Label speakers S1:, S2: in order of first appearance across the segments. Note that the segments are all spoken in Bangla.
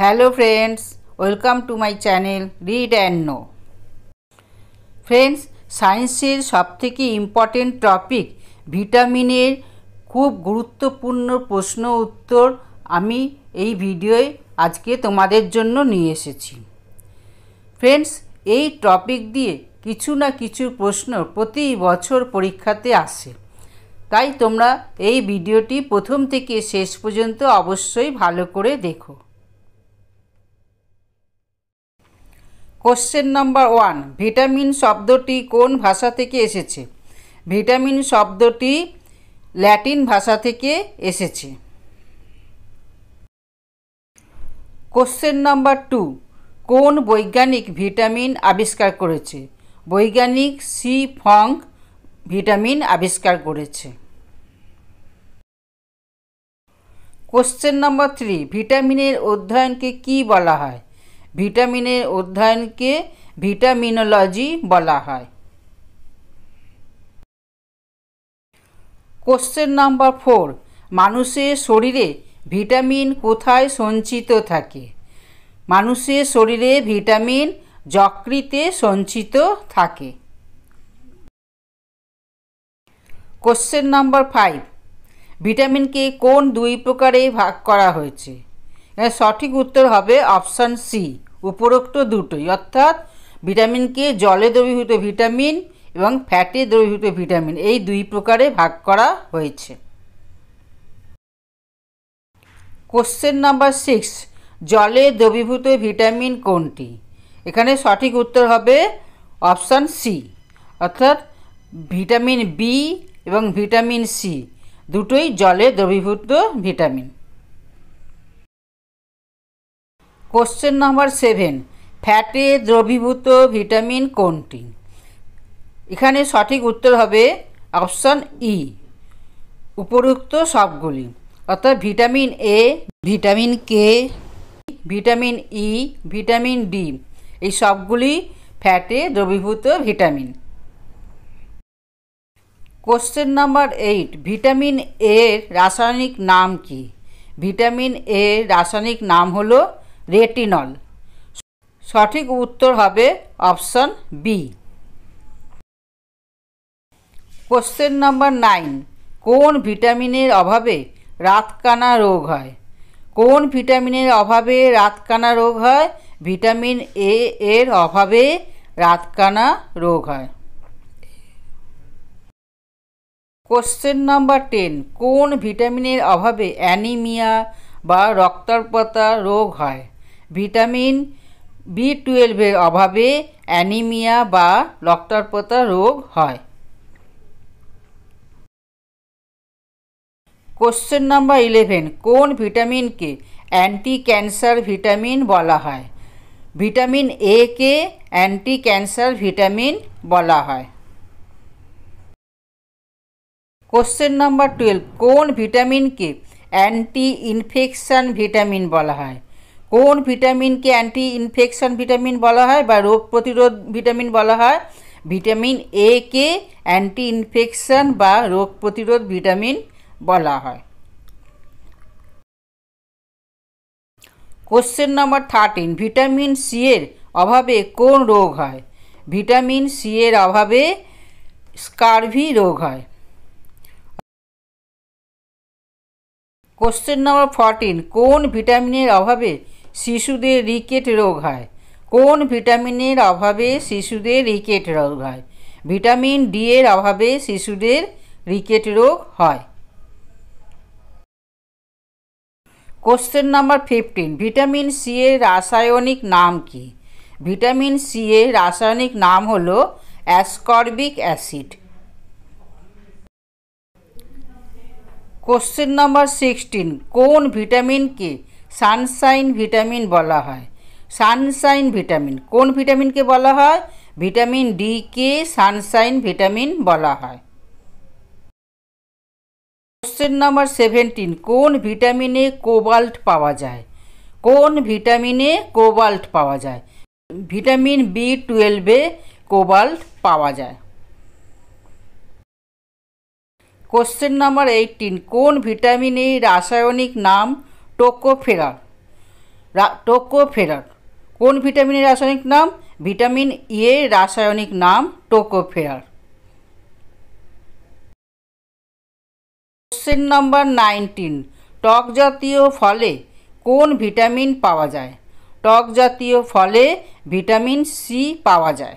S1: Hello friends welcome to my channel read and know friends সায়েন্সের সবথেকে ইম্পর্টেন্ট টপিক ভিটামিনের খুব গুরুত্বপূর্ণ প্রশ্ন উত্তর আমি এই ভিডিওয় আজকে তোমাদের জন্য নিয়ে এসেছি ফ্রেন্ডস এই টপিক দিয়ে কিছু না কিছু প্রশ্ন প্রতি বছর পরীক্ষাতে আসে তাই তোমরা এই ভিডিওটি প্রথম থেকে শেষ পর্যন্ত অবশ্যই ভালো করে দেখো কোশ্চেন নাম্বার ওয়ান ভিটামিন শব্দটি কোন ভাষা থেকে এসেছে ভিটামিন শব্দটি ল্যাটিন ভাষা থেকে এসেছে কোশ্চেন নাম্বার টু কোন বৈজ্ঞানিক ভিটামিন আবিষ্কার করেছে বৈজ্ঞানিক সি ফং ভিটামিন আবিষ্কার করেছে কোশ্চেন নম্বর থ্রি ভিটামিনের অধ্যয়নকে কি বলা হয় ভিটামিনের অধ্যয়নকে ভিটামিনোলজি বলা হয় কোশ্চেন নাম্বার ফোর মানুষের শরীরে ভিটামিন কোথায় সঞ্চিত থাকে মানুষের শরীরে ভিটামিন যকৃতে সঞ্চিত থাকে কোশ্চেন নাম্বার ফাইভ ভিটামিনকে কোন দুই প্রকারে ভাগ করা হয়েছে সঠিক উত্তর হবে অপশান সি উপরোক্ত দুটোই অর্থাৎ ভিটামিন কে জলে দ্রবীভূত ভিটামিন এবং ফ্যাটে দ্রবীভূত ভিটামিন এই দুই প্রকারে ভাগ করা হয়েছে কোশ্চেন নাম্বার সিক্স জলে দ্রবীভূত ভিটামিন কোনটি এখানে সঠিক উত্তর হবে অপশান সি অর্থাৎ ভিটামিন বি এবং ভিটামিন সি দুটোই জলে দ্রবীভূত ভিটামিন কোশ্চেন নম্বর সেভেন ফ্যাটে দ্রবীভূত ভিটামিন কোনটি এখানে সঠিক উত্তর হবে অপশন ই e. উপরুক্ত সবগুলি অর্থাৎ vitamin A vitamin K vitamin E vitamin D এই সবগুলি ফ্যাটে দ্রবীভূত vitamin question number eight vitamin এর রাসায়নিক নাম কি ভিটামিন এর রাসায়নিক নাম হলো রেটিনল সঠিক উত্তর হবে option B question number nine কোন ভিটামিনের অভাবে রাতকানা রোগ হয় কোন ভিটামিনের অভাবে রাতকানা রোগ হয় ভিটামিন এ এর অভাবে রাতকানা রোগ হয় কোশ্চেন নাম্বার টেন কোন ভিটামিনের অভাবে অ্যানিমিয়া বা রক্তাল্পতা রোগ হয় ভিটামিন বি টুয়েলভের অভাবে অ্যানিমিয়া বা রক্তাল্পতা রোগ হয় কোশ্চেন নাম্বার ইলেভেন কোন ভিটামিনকে অ্যান্টি ক্যান্সার ভিটামিন বলা হয় ভিটামিন এ কে অ্যান্টি ক্যান্সার ভিটামিন বলা হয় কোশ্চেন নাম্বার টুয়েলভ কোন ভিটামিনকে অ্যান্টি ইনফেকশান ভিটামিন বলা হয় কোন ভিটামিনকে অ্যান্টি ইনফেকশন ভিটামিন বলা হয় বা রোগ প্রতিরোধ ভিটামিন বলা হয় ভিটামিন এ কে অ্যান্টি ইনফেকশন বা রোগ প্রতিরোধ ভিটামিন বলা হয় question number thirteen vitamin C এর অভাবে কোন রোগ হয় ভিটামিন সি এর অভাবে স্কারভি রোগ হয় কোশ্চেন নম্বর ফর্টিন কোন ভিটামিনের অভাবে শিশুদের রিকেট রোগ হয় কোন ভিটামিনের অভাবে শিশুদের রিকেট রোগ হয় ভিটামিন ডি এর অভাবে শিশুদের রিকেট রোগ হয় question number fifteen vitamin C এর রাসায়নিক নাম কি ভিটামিন সি এর রাসায়নিক নাম হল ascorbic acid question number sixteen কোন ভিটামিনকে সানশাইন ভিটামিন বলা হয় সানশাইন ভিটামিন কোন ভিটামিনকে বলা হয় ভিটামিন ডি কে সানশাইন ভিটামিন বলা হয় কোশ্চেন নাম্বার সেভেন্টিন কোন ভিটামিনে কোবাল্ট পাওয়া যায় কোন ভিটামিনে কোবাল্ট পাওয়া যায় ভিটামিন বি টুয়েলভে কোবাল্ট পাওয়া যায় কোশ্চেন নাম্বার এইটিন কোন ভিটামিনের রাসায়নিক নাম টোকো ফেরার টোকো ফেরার কোন ভিটামিনের রাসায়নিক নাম ভিটামিন এ রাসায়নিক নাম টোকো ফেরার কোশ্চেন নাম্বার নাইনটিন টক জাতীয় ফলে কোন ভিটামিন পাওয়া যায় টক জাতীয় ফলে ভিটামিন সি পাওয়া যায়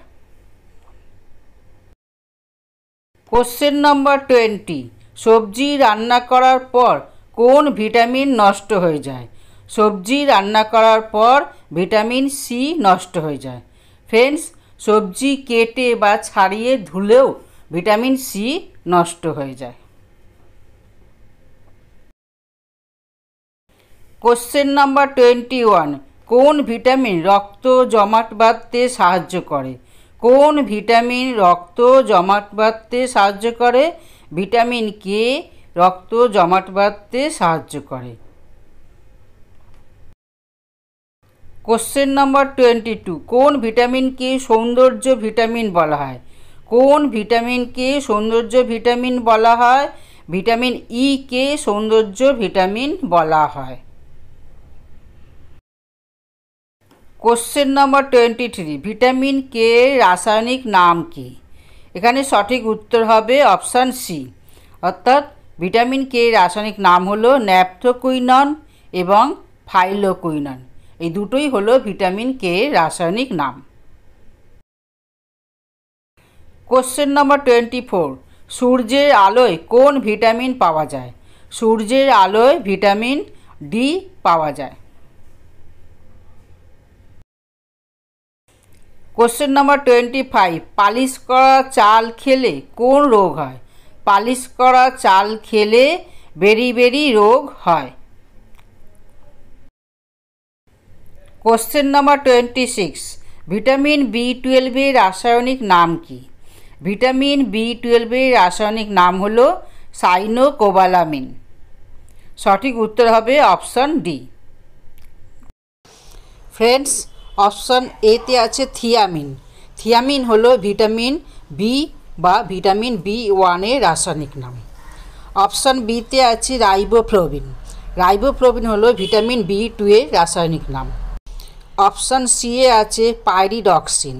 S1: কোশ্চেন নাম্বার টোয়েন্টি সবজি রান্না করার পর কোন ভিটামিন নষ্ট হয়ে যায় সবজি রান্না করার পর ভিটামিন সি নষ্ট হয়ে যায় ফ্রেন্ডস সবজি কেটে বা ছাড়িয়ে ধুলেও ভিটামিন সি নষ্ট হয়ে যায় কোশ্চেন নাম্বার টোয়েন্টি ওয়ান কোন ভিটামিন রক্ত জমাট বাঁধতে সাহায্য করে কোন ভিটামিন রক্ত জমাট বাঁধতে সাহায্য করে ভিটামিন কে রক্ত জমাট বাঁধতে সাহায্য করে কোশ্চেন নম্বর টোয়েন্টি টু কোন ভিটামিনকে সৌন্দর্য ভিটামিন বলা হয় কোন ভিটামিনকে সৌন্দর্য ভিটামিন বলা হয় ভিটামিন ই কে সৌন্দর্য ভিটামিন বলা হয় question number twenty three vitamin K রাসায়নিক নাম কি এখানে সঠিক উত্তর হবে অপশান সি অর্থাৎ ভিটামিন কে রাসায়নিক নাম হলো ন্যাপথোকুইনন এবং ফাইলোকুইনন এই দুটোই হলো ভিটামিন কে রাসায়নিক নাম কোশ্চেন নম্বর টোয়েন্টি ফোর সূর্যের আলোয় কোন ভিটামিন পাওয়া যায় সূর্যের আলোয় ভিটামিন ডি পাওয়া যায় question number twenty five polish করা চাল খেলে কোন রোগ হয় পালিশ করা চাল খেলে বেরি বেরি রোগ হয় question number twenty six vitamin B টুয়েলভের রাসায়নিক নাম কি ভিটামিন বি টুয়েলভের রাসায়নিক নাম হলো সাইনোকোবালামিন সঠিক উত্তর হবে অপশন ডি ফ্রেন্ডস অপশন এতে আছে থিয়ামিন থিয়ামিন হলো ভিটামিন বি বা ভিটামিন বি ওয়ানের রাসায়নিক নাম অপশান বিতে আছে রাইবোফ্লোবিন রাইবোফ্লোবিন হলো ভিটামিন বি টু এর রাসায়নিক নাম অপশান সি এ আছে পাইরিডক্সিন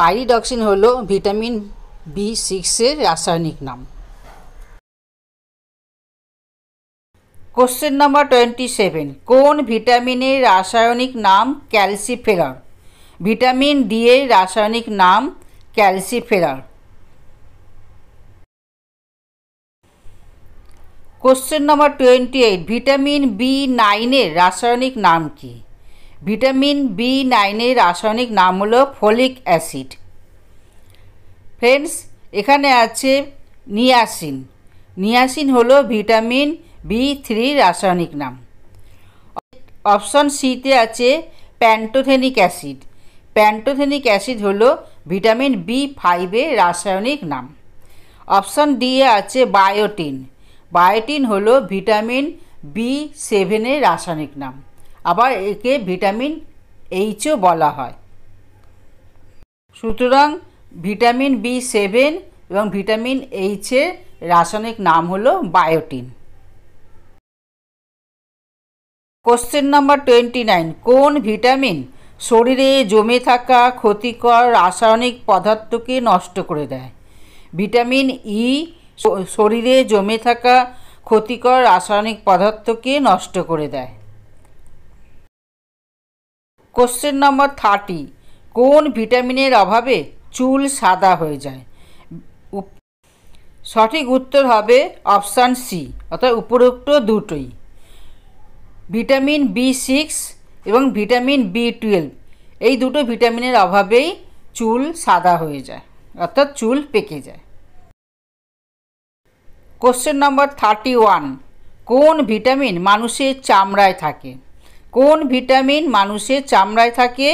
S1: পাইরিডক্সিন হলো ভিটামিন বি সিক্সের রাসায়নিক নাম কোশ্চেন নাম্বার টোয়েন্টি সেভেন কোন ভিটামিনের রাসায়নিক নাম ক্যালসিফেরার ভিটামিন ডি এর রাসায়নিক নাম calciferol question number twenty eight vitamin B নাইনের রাসায়নিক নাম কি ভিটামিন বি নাইনের রাসায়নিক নাম হলো ফলিক অ্যাসিড ফ্রেন্ডস এখানে আছে নিয়াসিন নিয়াসিন হলো ভিটামিন বি থ্রি রাসায়নিক নাম অপশন সিতে আছে প্যান্টোথেনিক অ্যাসিড প্যান্টোথেনিক অ্যাসিড হলো ভিটামিন বি ফাইভের রাসায়নিক নাম অপশন ডি এ আছে বায়োটিন বায়োটিন হলো ভিটামিন বি সেভেনের রাসায়নিক নাম আবার একে ভিটামিন এইচও বলা হয় সুতরাং ভিটামিন বি সেভেন এবং ভিটামিন এইচের রাসায়নিক নাম হলো biotin question number twenty nine কোন ভিটামিন শরীরে জমে থাকা ক্ষতিকর রাসায়নিক পদার্থকে নষ্ট করে দেয় ভিটামিন ই e, শরীরে জমে থাকা ক্ষতিকর রাসায়নিক পদার্থকে নষ্ট করে দেয় কোশ্চেন নম্বর থার্টি কোন ভিটামিনের অভাবে চুল সাদা হয়ে যায় সঠিক উত্তর হবে অপশান সি অর্থাৎ উপরোক্ত দুটোই ভিটামিন বি সিক্স এবং ভিটামিন বি টুয়েলভ এই দুটো ভিটামিনের অভাবেই চুল সাদা হয়ে যায় অর্থাৎ চুল পেকে যায় কোশ্চেন নম্বর থার্টি ওয়ান কোন ভিটামিন মানুষের চামড়ায় থাকে কোন ভিটামিন মানুষের চামড়ায় থাকে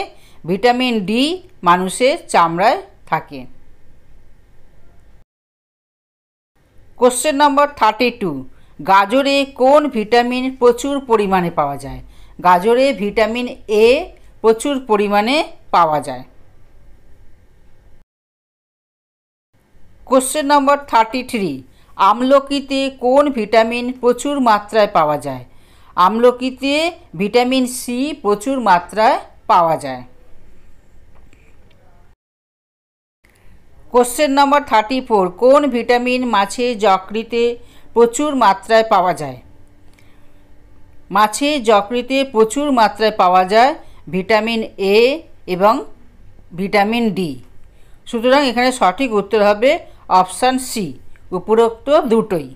S1: ভিটামিন ডি মানুষের চামড়ায় থাকে কোশ্চেন নম্বর থার্টি টু গাজরে কোন ভিটামিন প্রচুর পরিমাণে পাওয়া যায় গাজরে ভিটামিন এ প্রচুর পরিমাণে পাওয়া যায় কোশ্চেন নম্বর থার্টি থ্রি আমলকিতে কোন ভিটামিন প্রচুর মাত্রায় পাওয়া যায় আমলকিতে ভিটামিন সি প্রচুর মাত্রায় পাওয়া যায় কোশ্চেন নম্বর থার্টি ফোর কোন ভিটামিন মাছে যকৃতে প্রচুর মাত্রায় পাওয়া যায় মাছে যকৃতে প্রচুর মাত্রায় পাওয়া যায় ভিটামিন এ এবং ভিটামিন ডি সুতরাং এখানে সঠিক উত্তর হবে অপশান সি উপরোক্ত দুটোই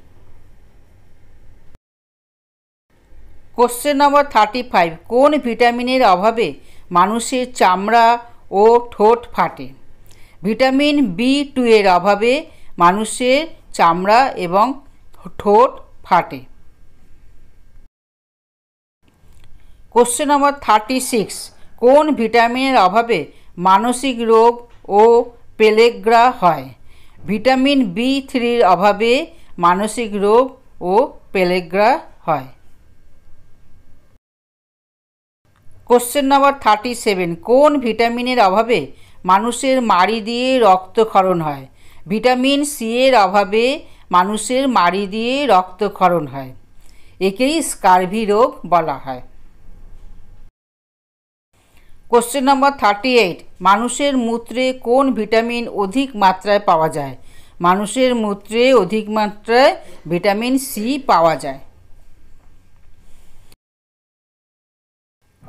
S1: কোশ্চেন নম্বর থার্টি ফাইভ কোন ভিটামিনের অভাবে মানুষের চামড়া ও ঠোঁট ফাটে ভিটামিন বি টু এর অভাবে মানুষের চামড়া এবং ঠোঁট ফাটে কোশ্চেন নম্বর থার্টি সিক্স কোন ভিটামিনের অভাবে মানসিক রোগ ও পেলেগ্রা হয় ভিটামিন বি থ্রির অভাবে মানসিক রোগ ও পেলেগ্রা হয় কোশ্চেন নম্বর থার্টি সেভেন কোন ভিটামিনের অভাবে মানুষের মাড়ি দিয়ে রক্তক্ষরণ হয় ভিটামিন সি এর অভাবে মানুষের মাড়ি দিয়ে রক্তক্ষরণ হয় একেই স্কার্ভি রোগ বলা হয় কোশ্চেন নম্বর থার্টি এইট মানুষের মূত্রে কোন ভিটামিন অধিক মাত্রায় পাওয়া যায় মানুষের মূত্রে অধিক মাত্রায় ভিটামিন সি পাওয়া যায়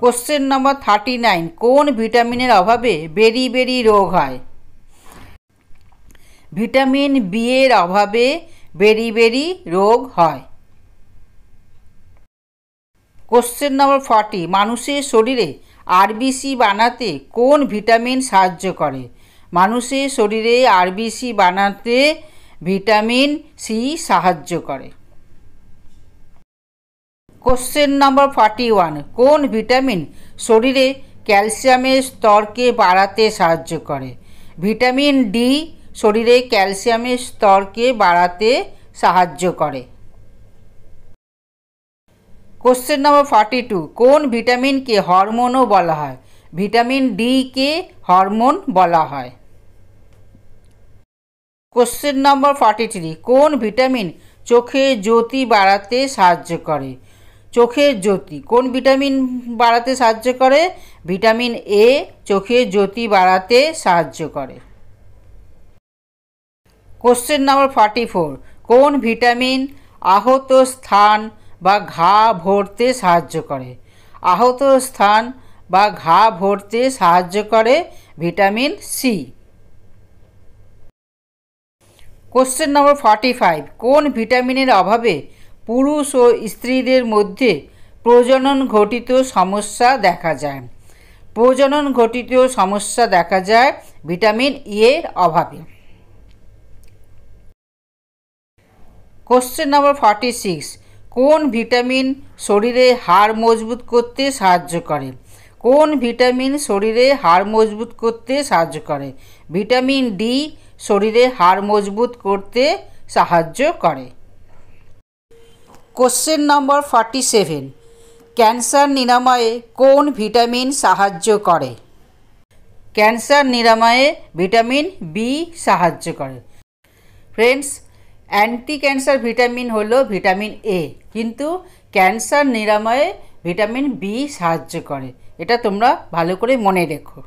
S1: কোশ্চেন নম্বর থার্টি নাইন কোন ভিটামিনের অভাবে বেরি বেরি রোগ হয় ভিটামিন বি এর অভাবে বেরি বেরি রোগ হয় কোশ্চেন নম্বর ফর্টি মানুষের শরীরে আরবিসি বানাতে কোন ভিটামিন সাহায্য করে মানুষের শরীরে আরবিসি বানাতে ভিটামিন সি সাহায্য করে কোশ্চেন নম্বর ফর্টি ওয়ান কোন ভিটামিন শরীরে ক্যালসিয়ামের স্তরকে বাড়াতে সাহায্য করে ভিটামিন ডি শরীরে ক্যালসিয়ামের স্তরকে বাড়াতে সাহায্য করে কোশ্চেন নম্বর ফর্টি টু কোন ভিটামিনকে হরমোনও বলা হয় ভিটামিন ডি কে হরমোন বলা হয় কোশ্চেন নম্বর ফর্টি থ্রি কোন ভিটামিন চোখে জ্যোতি বাড়াতে সাহায্য করে চোখের জ্যোতি কোন ভিটামিন বাড়াতে সাহায্য করে ভিটামিন এ চোখে জ্যোতি বাড়াতে সাহায্য করে কোশ্চেন নম্বর ফর্টি ফোর কোন ভিটামিন আহত স্থান বা ঘা ভরতে সাহায্য করে আহত স্থান বা ঘা ভরতে সাহায্য করে vitamin C question number forty five কোন ভিটামিনের অভাবে পুরুষ ও স্ত্রীদের মধ্যে প্রজনন ঘটিত সমস্যা দেখা যায় প্রজনন ঘটিত সমস্যা দেখা যায় ভিটামিন ই e এর অভাবে কোশ্চেন নম্বর ফর্টি সিক্স কোন ভিটামিন শরীরে হাড় মজবুত করতে সাহায্য করে কোন ভিটামিন শরীরে হাড় মজবুত করতে সাহায্য করে ভিটামিন ডি শরীরে হাড় মজবুত করতে সাহায্য করে question number forty seven cancer নিরাময়ে কোন ভিটামিন সাহায্য করে ক্যান্সার নিরাময়ে ভিটামিন বি সাহায্য করে ফ্রেন্ডস অ্যান্টি ক্যান্সার ভিটামিন হলো ভিটামিন এ কিন্তু ক্যান্সার নিরাময়ে ভিটামিন বি সাহায্য করে এটা তোমরা ভালো করে মনে রেখো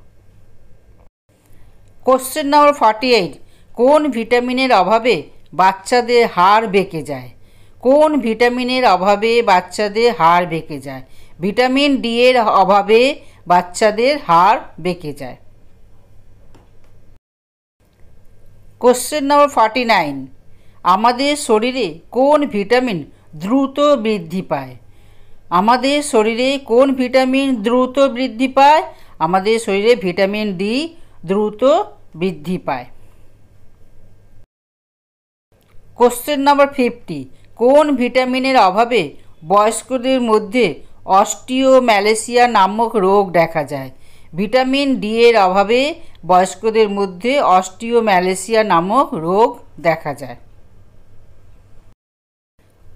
S1: কোশ্চেন নম্বর ফর্টি এইট কোন ভিটামিনের অভাবে বাচ্চাদের হাড় বেঁকে যায় কোন ভিটামিনের অভাবে বাচ্চাদের হাড় বেঁকে যায় ভিটামিন ডি এর অভাবে বাচ্চাদের হাড় বেঁকে যায় কোশ্চেন নম্বর ফর্টি নাইন আমাদের শরীরে কোন ভিটামিন দ্রুত বৃদ্ধি পায় আমাদের শরীরে কোন ভিটামিন দ্রুত বৃদ্ধি পায় আমাদের শরীরে ভিটামিন ডি দ্রুত বৃদ্ধি পায় কোশ্চেন নাম্বার ফিফটি কোন ভিটামিনের অভাবে বয়স্কদের মধ্যে অস্টিওম্যালেসিয়া নামক রোগ দেখা যায় ভিটামিন ডি এর অভাবে বয়স্কদের মধ্যে অস্টিওম্যালেসিয়া নামক রোগ দেখা যায়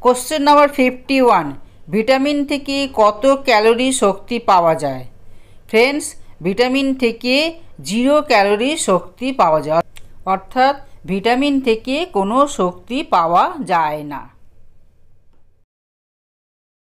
S1: question number fifty one vitamin থেকে কত ক্যালোরি শক্তি পাওয়া যায় ফ্রেন্ডস ভিটামিন থেকে জিরো ক্যালোরি শক্তি পাওয়া যায় অর্থাৎ ভিটামিন থেকে কোনো শক্তি পাওয়া যায় না